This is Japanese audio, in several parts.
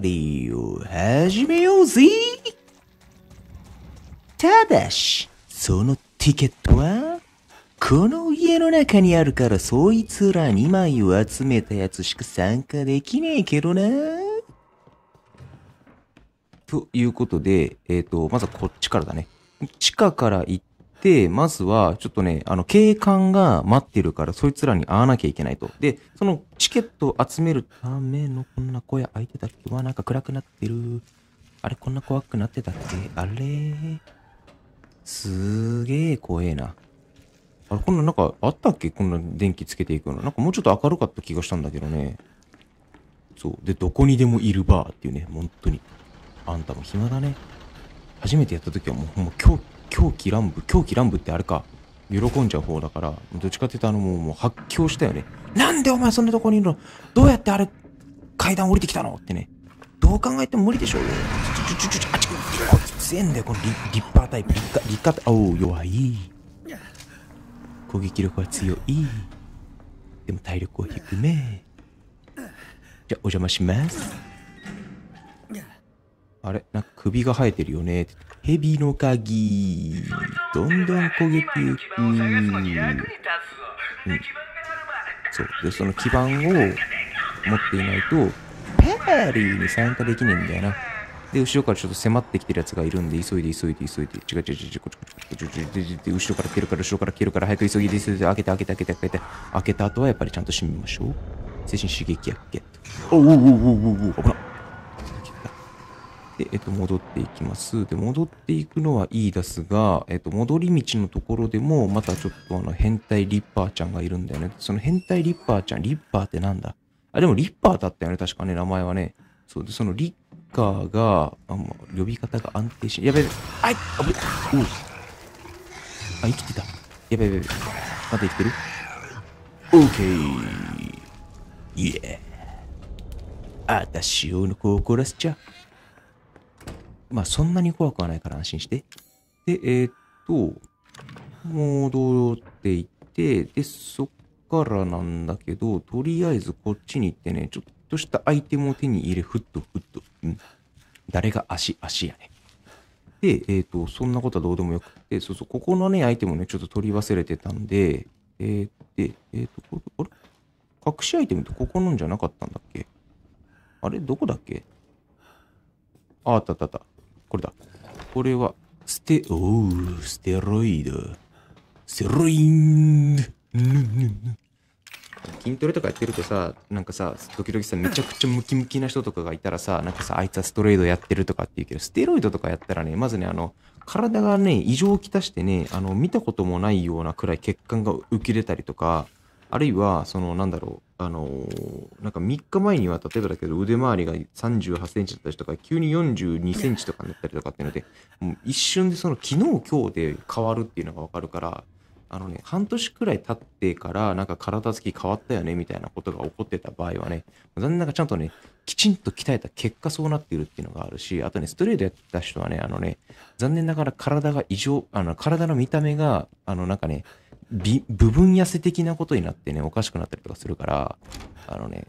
リーを始めようぜただし、そのティケットは、この家の中にあるからそいつら2枚を集めたやつしか参加できねえけどな。ということで、えっ、ー、と、まずはこっちからだね。地下から行っで、まずは、ちょっとね、あの、警官が待ってるから、そいつらに会わなきゃいけないと。で、そのチケットを集めるための、こんな小屋開いてたっけわ、なんか暗くなってる。あれ、こんな怖くなってたっけあれすげえ怖えな。あれ、こんななんかあったっけこんな電気つけていくの。なんかもうちょっと明るかった気がしたんだけどね。そう。で、どこにでもいるバーっていうね、本当に。あんたも暇だね。初めてやった時はもう、もう今日、狂気乱舞狂気乱舞ってあれか喜んじゃう方だからどっちかって言うとあのもう発狂したよねなんでお前そんなとこにいるのどうやってあれ階段降りてきたのってねどう考えても無理でしょうよちょちょちょちょあちこいつんだよこの立派タイプ立立派タおお弱い攻撃力は強いでも体力は低めじゃあお邪魔しますあれなんか首が生えてるよねって。蛇の鍵、どんどん焦げていく。うん。そう。で、その基盤を持っていないと、ペーリーに参加できねえんだよな。で、後ろからちょっと迫ってきてるやつがいるんで、急いで急いで急いで、違う違う違う、違う後ろから蹴るから、後ろから蹴るから、早く急ぎで急いで、開けて開けて開けて開けて、開けた後はやっぱりちゃんと閉めましょう。精神刺激やっけ。おおうおうおうおうおう、危な。で、えっと、戻っていきます。で、戻っていくのはいいですが、えっと、戻り道のところでも、またちょっとあの、変態リッパーちゃんがいるんだよね。その変態リッパーちゃん、リッパーってなんだあ、でもリッパーだったよね、確かね、名前はね。そうで、そのリッカーが、あま呼び方が安定し、やべえ、あい、あぶ、おう。あ、生きてた。やべえ、やべえ、まだ生きてる ?OK! イエー。あたしを残らせちゃ。まあそんなに怖くはないから安心して。で、えー、っと、戻っていって、で、そっからなんだけど、とりあえずこっちに行ってね、ちょっとしたアイテムを手に入れ、ふっとふっと。うん。誰が足、足やね。で、えっ、と、そんなことはどうでもよくて、そうそう、ここのね、アイテムね、ちょっと取り忘れてたんで、えー、で、えっ、と、これ、あれ隠しアイテムってここのんじゃなかったんだっけあれどこだっけあ、あったあったあった。これだ。これは、ステ、おステロイド。ステロイン筋トレとかやってるとさ、なんかさ、時々さ、めちゃくちゃムキムキな人とかがいたらさ、なんかさ、あいつはストレートやってるとかって言うけど、ステロイドとかやったらね、まずね、あの、体がね、異常をきたしてね、あの、見たこともないようなくらい血管が浮き出たりとか、あるいは、その、なんだろう、あのー、なんか3日前には、例えばだけど、腕周りが38センチだったりとか、急に42センチとかになったりとかっていうので、もう一瞬でその、昨日、今日で変わるっていうのがわかるから、あのね、半年くらい経ってから、なんか体つき変わったよね、みたいなことが起こってた場合はね、残念ながらちゃんとね、きちんと鍛えた結果そうなっているっていうのがあるし、あとね、ストレートやった人はね、あのね、残念ながら体が異常、あの、体の見た目が、あの、なんかね、部分痩せ的なことになってね、おかしくなったりとかするから、あのね、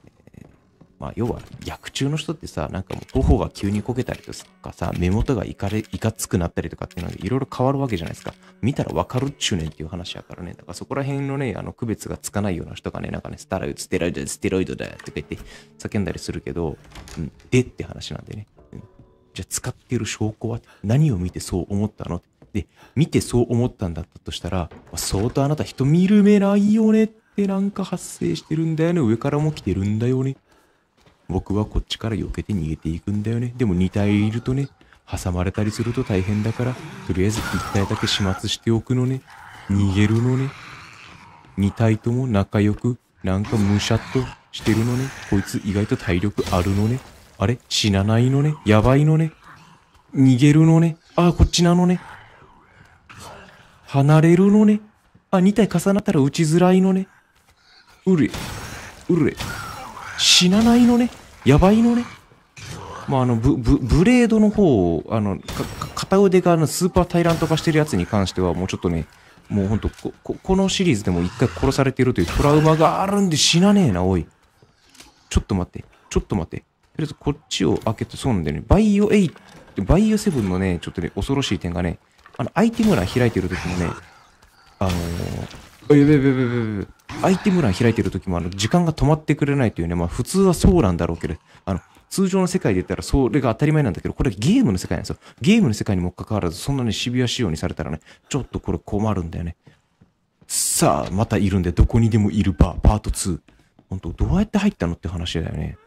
まあ、要は、薬中の人ってさ、なんかもう、頬が急にこけたりとかさ、目元がいかれ、いかつくなったりとかっていうので、いろいろ変わるわけじゃないですか。見たらわかるっちゅうねんっていう話やからね。だからそこら辺のね、あの、区別がつかないような人がね、なんかね、ステロイド、ステロイド、ステロイドだとか言って叫んだりするけど、うん、でって話なんでね。うん、じゃあ、使ってる証拠は何を見てそう思ったので見てそう思ったんだったとしたら相当あなた人見る目ないよねってなんか発生してるんだよね上からも来てるんだよね僕はこっちから避けて逃げていくんだよねでも2体いるとね挟まれたりすると大変だからとりあえず1体だけ始末しておくのね逃げるのね2体とも仲良くなんかむしゃっとしてるのねこいつ意外と体力あるのねあれ死なないのねやばいのね逃げるのねああこっちなのね離れるのね。あ、2体重なったら打ちづらいのね。うるうる死なないのね。やばいのね。まあ、あのブブブレードの方をあの片腕があのスーパータイラント化してるやつに関してはもうちょっとねもうほんとここのシリーズでも一回殺されてるというトラウマがあるんで死なねえなおいちょっと待ってちょっと待ってとりあえずこっちを開けてそうなんだよねバイオ8バイオ7のねちょっとね恐ろしい点がねあの、アイテム欄開いてる時もね、あのー、やべやべやべやべアイテム欄開いてる時も、あの、時間が止まってくれないというね、まあ、普通はそうなんだろうけど、あの、通常の世界で言ったらそれが当たり前なんだけど、これゲームの世界なんですよ。ゲームの世界にもかかわらず、そんなにシビア仕様にされたらね、ちょっとこれ困るんだよね。さあ、またいるんで、どこにでもいるバー、パート2。ほんと、どうやって入ったのって話だよね。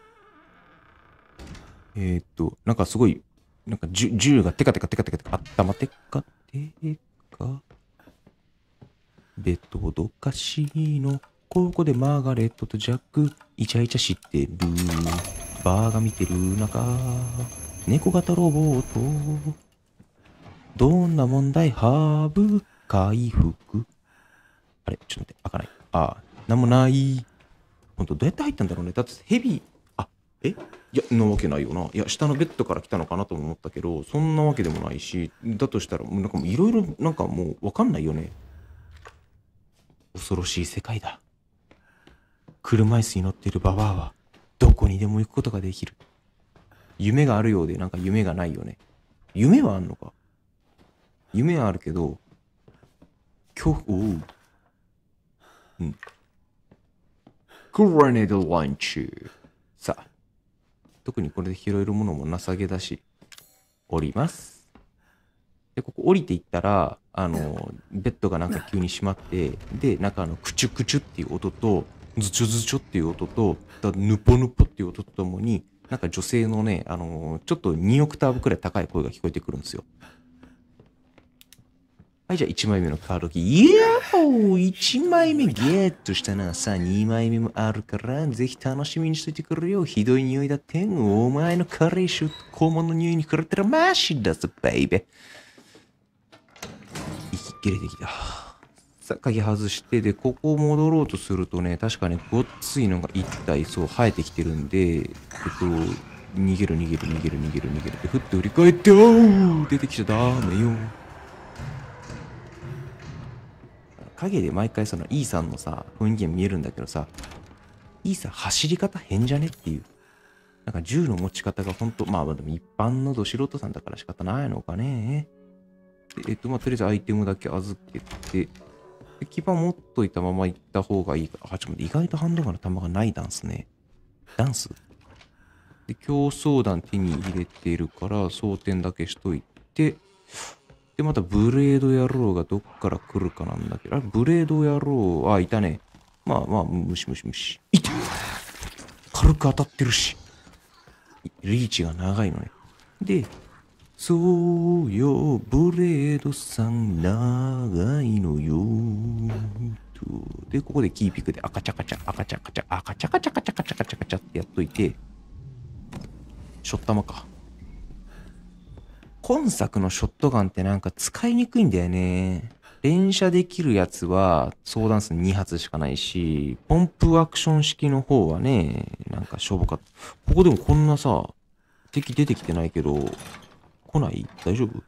えー、っと、なんかすごい、なんか銃がテカテカテカテカテカ、あったまっかえかベッドほどかしいの。ここでマーガレットとジャック、イチャイチャしてる。バーが見てる中、猫型ロボット。どんな問題ハーブ回復。あれちょっと待って、開かない。ああ、なんもない。ほんと、どうやって入ったんだろうね。だってヘビ、あ、えいや、なわけないよな。いや、下のベッドから来たのかなと思ったけど、そんなわけでもないし、だとしたら、なんかいろいろ、なんかもうわかんないよね。恐ろしい世界だ。車椅子に乗っているババアは、どこにでも行くことができる。夢があるようで、なんか夢がないよね。夢はあんのか夢はあるけど、恐怖、おう。うん。グラネドランチ。さあ。特にこれで拾えるものもなさげだし、降ります。で、ここ降りていったら、あの、ベッドがなんか急に閉まって、で、なんかあの、クチュクチュっていう音と、ズチョズチョっていう音と、ヌポヌポっていう音とともに、なんか女性のね、あのー、ちょっと2オクターブくらい高い声が聞こえてくるんですよ。はい、じゃあ1枚目のカードキー。イエーイ !1 枚目ゲットしたな。さあ、2枚目もあるから、ぜひ楽しみにしといてくれよ。ひどい匂いだってん。お前の彼氏、肛門の匂いに比べたらマシだぞ、ベイベー。息切れてきた。さあ、鍵外して、で、ここを戻ろうとするとね、確かね、ごっついのが一体、そう、生えてきてるんで、えっと、逃げる逃げる逃げる逃げる逃げるで、ふっと振り返って、おー出てきちゃダメよ。影で毎回その E さんのさ、雰囲気が見えるんだけどさ、E さん走り方変じゃねっていう。なんか銃の持ち方がほんと、まあでも一般のど素人さんだから仕方ないのかね。えっと、まあとりあえずアイテムだけ預けて、基盤持っといたまま行った方がいいか。あ、ちょっと待って、意外とハンドガンの弾がないダンスね。ダンスで、競争弾手に入れてるから、装填だけしといて、で、またブレード野郎がどっから来るかなんだけど、あれ、ブレード野郎、あ、いたね。まあまあ、ムシムシムシ。いた軽く当たってるし。リーチが長いのね。で、そうよ、ブレードさん長いのよ。で、ここでキーピックで赤ちゃかちゃ、赤ちゃかちゃ、赤ちゃかちゃかちゃかちゃかちゃかチャってやっといて、ショッ玉か。今作のショットガンってなんか使いにくいんだよね。連射できるやつは相談数2発しかないし、ポンプアクション式の方はね、なんかしょぼかった。ここでもこんなさ、敵出てきてないけど、来ない大丈夫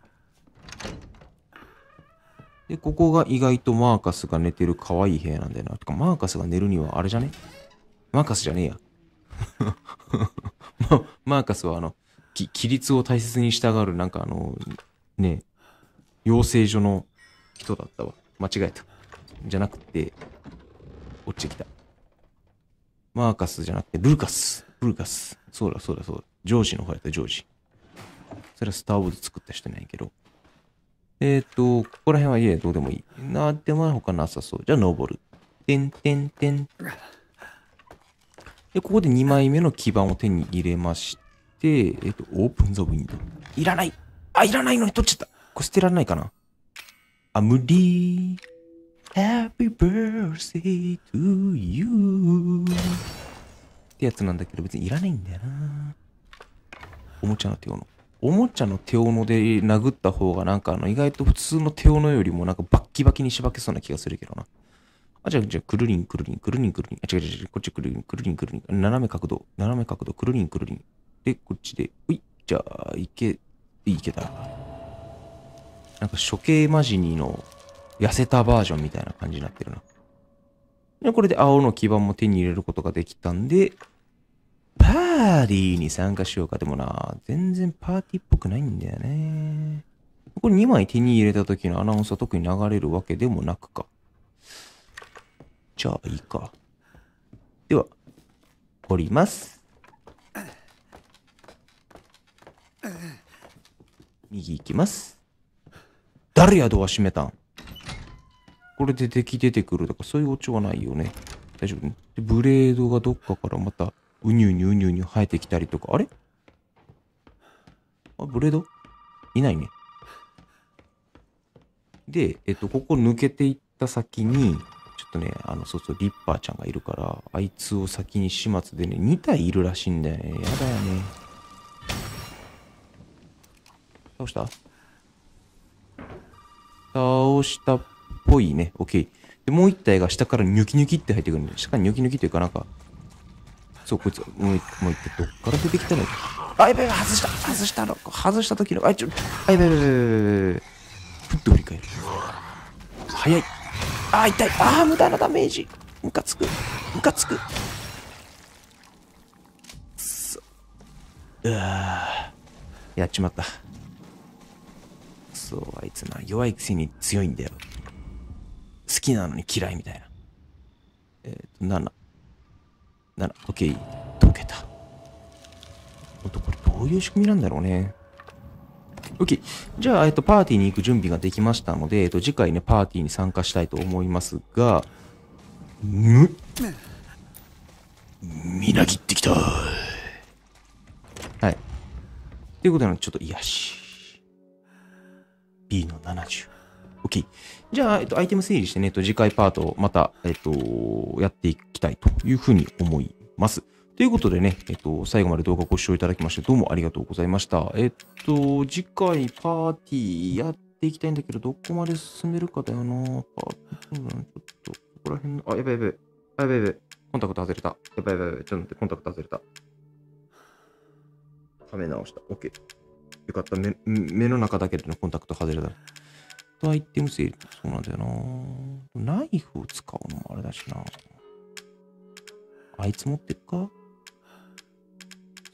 で、ここが意外とマーカスが寝てる可愛い部屋なんだよな。とか、マーカスが寝るにはあれじゃねマーカスじゃねえや。マーカスはあの、き規律を大切に従う、なんかあの、ね、養成所の人だったわ。間違えた。じゃなくて、落ちてきた。マーカスじゃなくて、ルーカス。ルーカス。そうだそうだそうだ。ジョージの方やった、ジョージ。それはスター・ウォーズ作った人なんやけど。えっ、ー、と、ここら辺はいえ、どうでもいい。なんでも他なさそう。じゃあ、登る。てんてんてん。で、ここで2枚目の基板を手に入れまして、えっ、ー、と、オープンザウィンドウ。いらないあ、いらないのに取っちゃったこれ捨てられないかなあ、無理 Happy birthday to you ってやつなんだけど、別にいらないんだよなおもちゃの手斧。おもちゃの手斧で殴った方がなんかあの意外と普通の手斧よりもなんかバッキバキにしばけそうな気がするけどな。あ、じゃあ、じゃあ、くるりん、くるりん、くるりん、くるりん。あ、違う違う違う、こっちくるりん、くるりん、くるりん。斜め角度、斜め角度、くるりん、くるりん。で、こっちで、ほい、じゃあ、いけ、いけた。なんか処刑マジニの痩せたバージョンみたいな感じになってるな。で、これで青の基盤も手に入れることができたんで、パーティーに参加しようか。でもな、全然パーティーっぽくないんだよね。これ2枚手に入れた時のアナウンスは特に流れるわけでもなくか。じゃあ、いいか。では、降ります。右行きます。誰やドア閉めたんこれで敵出てくるとか、そういうオチはないよね。大丈夫、ね、で、ブレードがどっかからまた、うにゅうにゅうにゅうにゅ生えてきたりとか、あれあ、ブレードいないね。で、えっと、ここ抜けていった先に、ちょっとね、あの、そうそう、リッパーちゃんがいるから、あいつを先に始末でね、2体いるらしいんだよね。やだよね。倒した倒したっぽいね。OK。で、もう一体が下からニョキニョキって入ってくるんで、下からニョキニョキというかなんか、そう、こいつ、もう、もう一回どっから出てきたのあ、やべや外した外したの外した時の、あ、ちょ、あ、やべやべやべふっと振り返る。早い。あ、痛い。あ、無駄なダメージ。ムカつく。ムカつく。くそ。うわやっちまった。そうあいつな弱いくせに強いんだよ好きなのに嫌いみたいなえっ、ー、と77オッケー溶けたほんとこれどういう仕組みなんだろうね OK。じゃあ、えっと、パーティーに行く準備ができましたので、えっと、次回ね、パーティーに参加したいと思いますが、むみなぎってきたはい。ということなので、ちょっと癒し。B の70。OK。じゃあ、えっと、アイテム整理してね、えっと、次回パートをまた、えっと、やっていきたいというふうに思います。ということでね、えっと、最後まで動画ご視聴いただきまして、どうもありがとうございました。えっと、次回パーティーやっていきたいんだけど、どこまで進めるかだよなぁ。ちょっと、ここら辺の、あ、やべやべ。やべやべ。コンタクト外れた。やばいやばいやばい。ちょっと待って、コンタクト外れた。はめ直した。OK。よかった。目目の中だけでのコンタクト外れだ。とアイテム整理。そうなんだよな。ナイフを使うのもあれだしな。あいつ持ってっか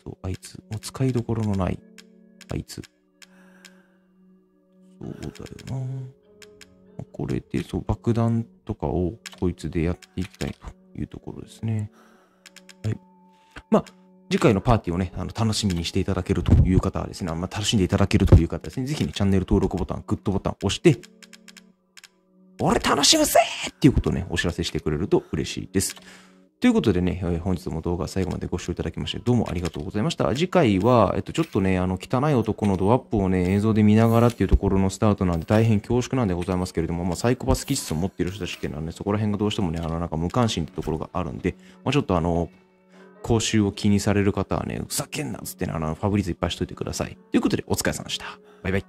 そう、あいつ。もう使いどころのない。あいつ。そうだよな。これで、そう、爆弾とかをこいつでやっていきたいというところですね。はい。まあ、次回のパーティーをね、あの、楽しみにしていただけるという方はですね、あまあ、楽しんでいただけるという方ですね、ぜひね、チャンネル登録ボタン、グッドボタン押して、俺楽しむぜっていうことをね、お知らせしてくれると嬉しいです。ということでね、えー、本日も動画最後までご視聴いただきまして、どうもありがとうございました。次回は、えっと、ちょっとね、あの、汚い男のドアップをね、映像で見ながらっていうところのスタートなんで、大変恐縮なんでございますけれども、まあ、サイコパス気質を持っている人たちっていうのはね、そこら辺がどうしてもね、あの、なんか無関心ってところがあるんで、まあ、ちょっとあの、口臭を気にされる方はね、ふざけんなっつってね、あの、ファブリーズいっぱいしといてください。ということで、お疲れ様でした。バイバイ。